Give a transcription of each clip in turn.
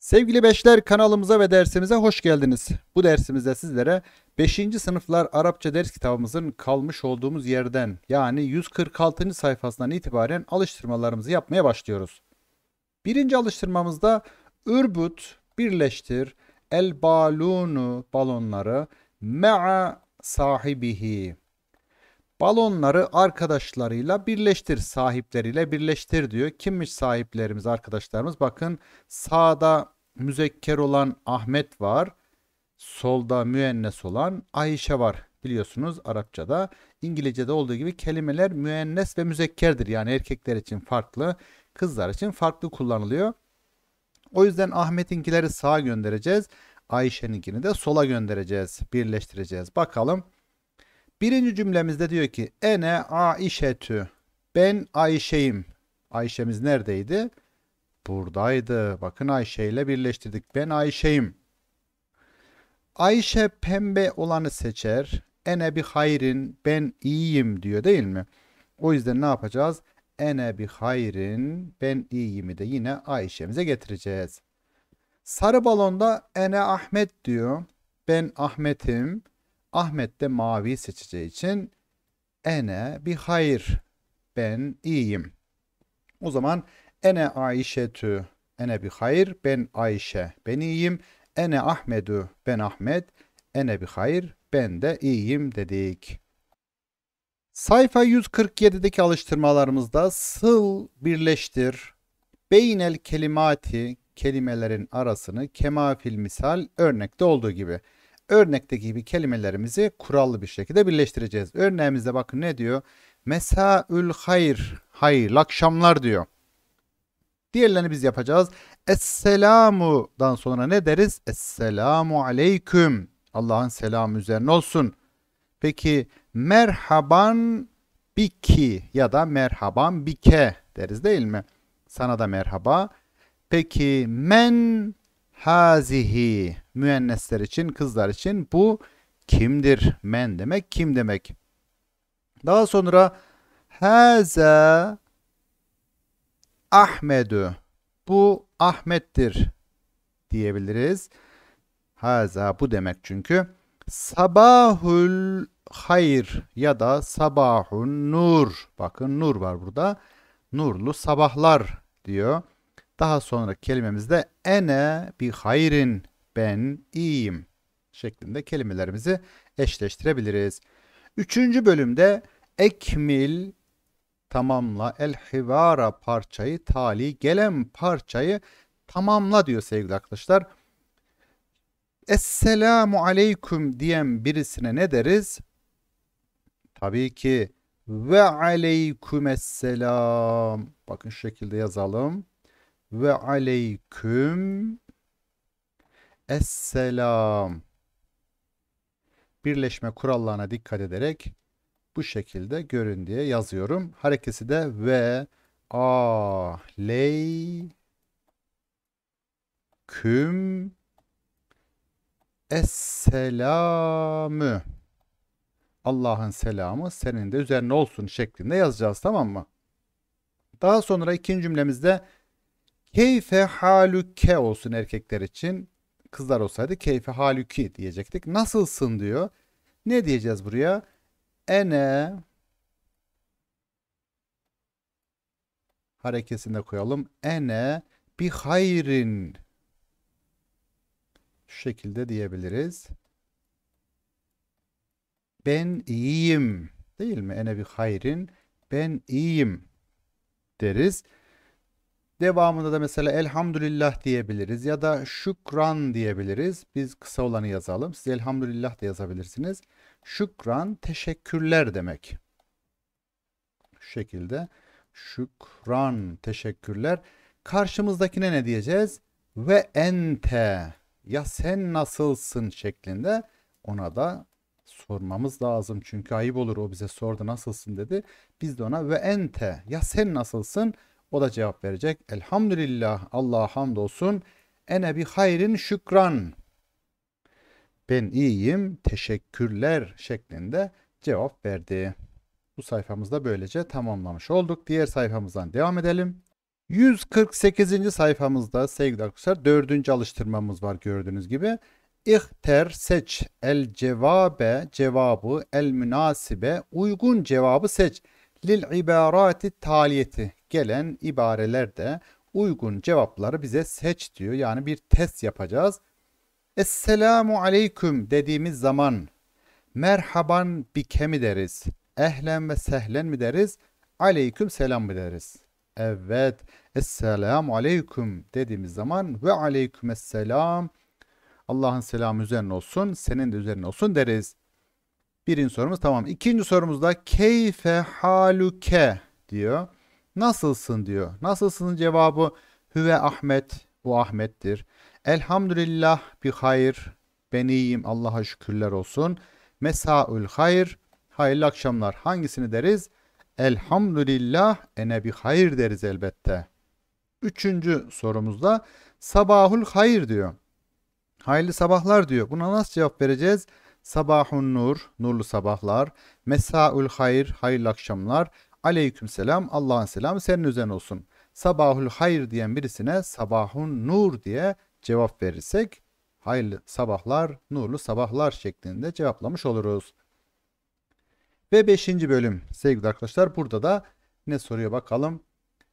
Sevgili Beşler kanalımıza ve dersimize hoş geldiniz. Bu dersimizde sizlere 5. sınıflar Arapça ders kitabımızın kalmış olduğumuz yerden yani 146. sayfasından itibaren alıştırmalarımızı yapmaya başlıyoruz. Birinci alıştırmamızda ürbüt, birleştir, el balunu balonları, ma'a sahibihi Balonları arkadaşlarıyla birleştir, sahipleriyle birleştir diyor. Kimmiş sahiplerimiz, arkadaşlarımız? Bakın sağda müzekker olan Ahmet var. Solda müennes olan Ayşe var. Biliyorsunuz Arapçada, İngilizce'de olduğu gibi kelimeler müennes ve müzekkerdir. Yani erkekler için farklı, kızlar için farklı kullanılıyor. O yüzden Ahmet'inkileri sağa göndereceğiz. Ayşe'ninkini de sola göndereceğiz, birleştireceğiz. Bakalım Birinci cümlemizde diyor ki ene Aişetü. Ben Ayşe'yim. Ayşe'miz neredeydi? Buradaydı. Bakın Ayşe ile birleştirdik. Ben Ayşe'yim. Ayşe pembe olanı seçer. Ene bir hayrin ben iyiyim diyor değil mi? O yüzden ne yapacağız? Ene bir hayrin ben iyiyim'i de yine Ayşe'mize getireceğiz. Sarı balonda ene Ahmet diyor. Ben Ahmet'im. Ahmet de mavi seçeceği için ene bir hayır ben iyiyim. O zaman ene Ayşe tü ene bir hayır ben Ayşe ben iyiyim. Ene Ahmetü ben Ahmet ene bir hayır ben de iyiyim dedik. Sayfa 147'deki alıştırmalarımızda sıl birleştir, beynel kelimati kelimelerin arasını kemafil misal örnekte olduğu gibi örnekteki gibi kelimelerimizi kurallı bir şekilde birleştireceğiz. Örneğimizde bakın ne diyor? Mesaül hayır hayır akşamlar diyor. Diğerlerini biz yapacağız. Esselamu'dan sonra ne deriz? Esselamu aleyküm. Allah'ın selamı üzerine olsun. Peki merhaban biki ya da merhaban bike deriz değil mi? Sana da merhaba. Peki men hazihi müennesler için kızlar için bu kimdir? Men demek kim demek? Daha sonra haza Ahmed'u bu Ahmet'tir diyebiliriz. Haza bu demek çünkü. Sabahul hayır ya da sabahun nur. Bakın nur var burada. Nurlu sabahlar diyor. Daha sonra kelimemizde ene bi hayrin ben iyiyim şeklinde kelimelerimizi eşleştirebiliriz. Üçüncü bölümde ekmil tamamla el hivara parçayı tali gelen parçayı tamamla diyor sevgili arkadaşlar. Esselamu aleyküm diyen birisine ne deriz? Tabii ki ve aleyküm esselam". Bakın şu şekilde yazalım ve aleyküm esselam. Birleşme kurallarına dikkat ederek bu şekilde görün diye yazıyorum. Harekesi de ve aleyküm küm Allah'ın selamı senin de üzerine olsun şeklinde yazacağız tamam mı? Daha sonra ikinci cümlemizde Keyfe halüke olsun erkekler için. Kızlar olsaydı keyfe halüki diyecektik. Nasılsın diyor. Ne diyeceğiz buraya? Ene harekesinde koyalım. Ene bi hayrin. Şu şekilde diyebiliriz. Ben iyiyim. Değil mi? Ene bi hayrin. Ben iyiyim deriz. Devamında da mesela elhamdülillah diyebiliriz ya da şükran diyebiliriz. Biz kısa olanı yazalım. Siz elhamdülillah da yazabilirsiniz. Şükran teşekkürler demek. Şu şekilde şükran teşekkürler. Karşımızdakine ne diyeceğiz? Ve ente ya sen nasılsın şeklinde ona da sormamız lazım. Çünkü ayıp olur o bize sordu nasılsın dedi. Biz de ona ve ente ya sen nasılsın o da cevap verecek. Elhamdülillah Allah'a hamdolsun. Ene bi hayrin şükran. Ben iyiyim teşekkürler şeklinde cevap verdi. Bu sayfamızda böylece tamamlamış olduk. Diğer sayfamızdan devam edelim. 148. sayfamızda sevgili arkadaşlar 4. alıştırmamız var gördüğünüz gibi. İhter seç el cevabe cevabı el münasibe uygun cevabı seç lil ibarati taliyeti gelen ibarelerde uygun cevapları bize seç diyor. Yani bir test yapacağız. Esselamu aleyküm dediğimiz zaman merhaban bike mi deriz? Ehlen ve sehlen mi deriz? Aleyküm selam mı deriz? Evet. Esselamu aleyküm dediğimiz zaman ve aleyküm esselam. Allah'ın selamı üzerine olsun, senin de üzerine olsun deriz. Birinci sorumuz tamam. İkinci sorumuzda keyfe haluke diyor. Nasılsın diyor. Nasılsın cevabı hüve Ahmet. Bu Ahmet'tir. Elhamdülillah bir hayır. Ben iyiyim Allah'a şükürler olsun. Mesaül hayır. Hayırlı akşamlar. Hangisini deriz? Elhamdülillah ene bir hayır deriz elbette. Üçüncü sorumuzda sabahul hayır diyor. Hayırlı sabahlar diyor. Buna nasıl cevap vereceğiz? Sabahun nur, nurlu sabahlar. Mesaül hayır, hayırlı akşamlar. Aleyküm selam, Allah'ın selamı senin üzerine olsun. Sabahul hayır diyen birisine sabahun nur diye cevap verirsek hayırlı sabahlar, nurlu sabahlar şeklinde cevaplamış oluruz. Ve beşinci bölüm sevgili arkadaşlar burada da ne soruyor bakalım.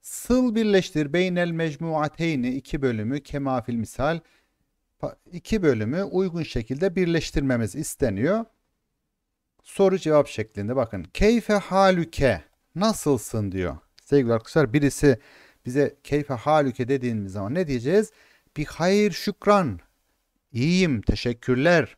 Sıl birleştir beynel mecmuateyni iki bölümü kemafil misal iki bölümü uygun şekilde birleştirmemiz isteniyor. Soru cevap şeklinde bakın. Keyfe halüke nasılsın diyor. Sevgili arkadaşlar birisi bize keyfe halüke dediğimiz zaman ne diyeceğiz? Bir hayır şükran. İyiyim teşekkürler.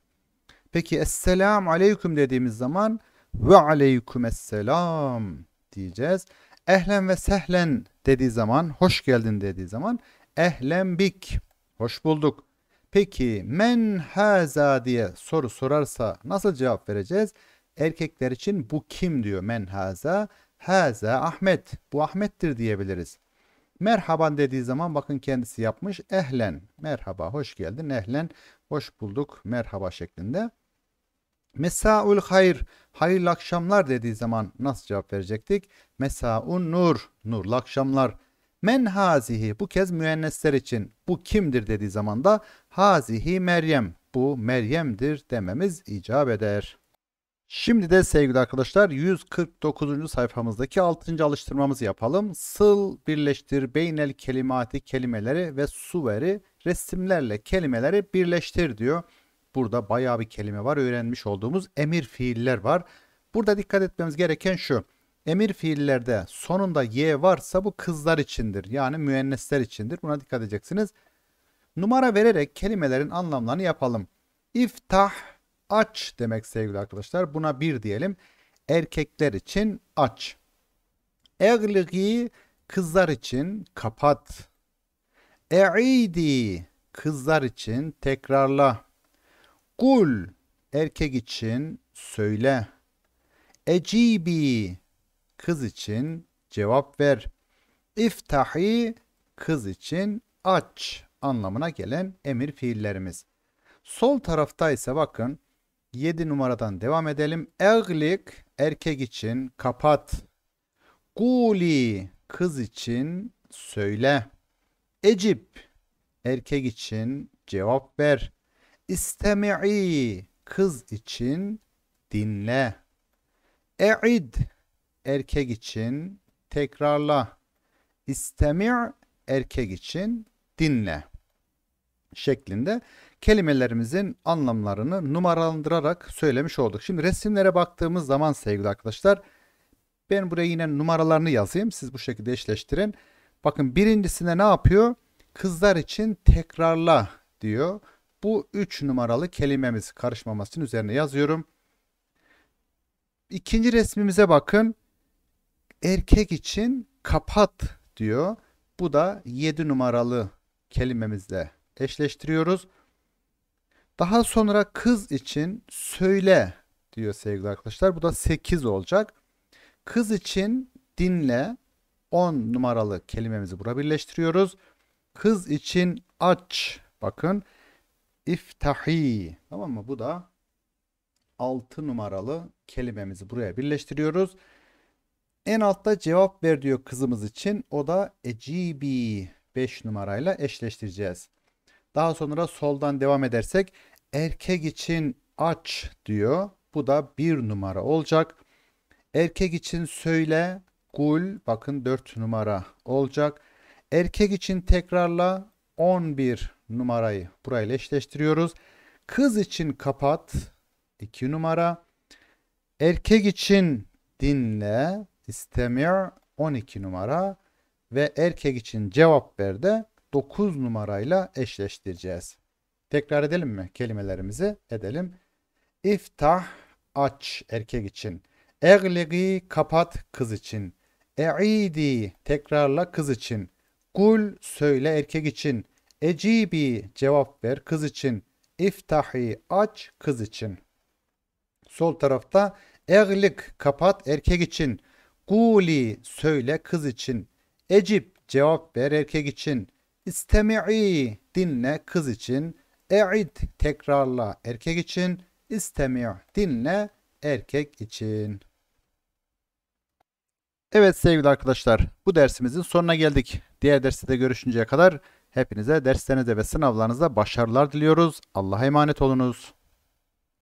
Peki esselam aleyküm dediğimiz zaman ve aleyküm esselam diyeceğiz. Ehlen ve sehlen dediği zaman hoş geldin dediği zaman ehlen bik hoş bulduk. Peki men haza diye soru sorarsa nasıl cevap vereceğiz? Erkekler için bu kim diyor men haza. Haza Ahmet. Bu Ahmet'tir diyebiliriz. Merhaba dediği zaman bakın kendisi yapmış. Ehlen. Merhaba hoş geldin. Ehlen hoş bulduk. Merhaba şeklinde. Mesaul hayır. Hayırlı akşamlar dediği zaman nasıl cevap verecektik? Mesaun nur. Nurlu akşamlar. Men hazihi bu kez müennesler için bu kimdir dediği zaman da hazihi Meryem bu Meryem'dir dememiz icap eder. Şimdi de sevgili arkadaşlar 149. sayfamızdaki 6. alıştırmamızı yapalım. Sıl birleştir beynel kelimati kelimeleri ve suveri resimlerle kelimeleri birleştir diyor. Burada bayağı bir kelime var öğrenmiş olduğumuz emir fiiller var. Burada dikkat etmemiz gereken şu. Emir fiillerde sonunda y varsa bu kızlar içindir. Yani müennesler içindir. Buna dikkat edeceksiniz. Numara vererek kelimelerin anlamlarını yapalım. İftah aç demek sevgili arkadaşlar. Buna bir diyelim. Erkekler için aç. Egligi kızlar için kapat. Eidi kızlar için tekrarla. Kul erkek için söyle. Ecibi kız için cevap ver. İftahi kız için aç anlamına gelen emir fiillerimiz. Sol tarafta ise bakın 7 numaradan devam edelim. Eglik erkek için kapat. Guli kız için söyle. Ecip erkek için cevap ver. İstemi'i kız için dinle. E'id erkek için tekrarla. İstemi' erkek için dinle şeklinde kelimelerimizin anlamlarını numaralandırarak söylemiş olduk. Şimdi resimlere baktığımız zaman sevgili arkadaşlar ben buraya yine numaralarını yazayım. Siz bu şekilde eşleştirin. Bakın birincisinde ne yapıyor? Kızlar için tekrarla diyor. Bu üç numaralı kelimemiz karışmamasının üzerine yazıyorum. İkinci resmimize bakın erkek için kapat diyor. Bu da 7 numaralı kelimemizle eşleştiriyoruz. Daha sonra kız için söyle diyor sevgili arkadaşlar. Bu da 8 olacak. Kız için dinle 10 numaralı kelimemizi buraya birleştiriyoruz. Kız için aç. Bakın iftahi. Tamam mı? Bu da 6 numaralı kelimemizi buraya birleştiriyoruz. En altta cevap ver diyor kızımız için. O da e, gb 5 numarayla eşleştireceğiz. Daha sonra soldan devam edersek erkek için aç diyor. Bu da 1 numara olacak. Erkek için söyle gul bakın 4 numara olacak. Erkek için tekrarla 11 numarayı burayla eşleştiriyoruz. Kız için kapat 2 numara. Erkek için dinle İstemir 12 numara ve erkek için cevap ver 9 numarayla eşleştireceğiz. Tekrar edelim mi kelimelerimizi? Edelim. İftah aç erkek için. Egligi kapat kız için. Eidi tekrarla kız için. Kul söyle erkek için. Ecibi cevap ver kız için. İftahi aç kız için. Sol tarafta eglik kapat erkek için. Guli söyle kız için. Ecip cevap ver erkek için. İstemi'i dinle kız için. E'id tekrarla erkek için. İstemi' dinle erkek için. Evet sevgili arkadaşlar bu dersimizin sonuna geldik. Diğer derste de görüşünceye kadar hepinize derslerinizde ve sınavlarınızda başarılar diliyoruz. Allah'a emanet olunuz.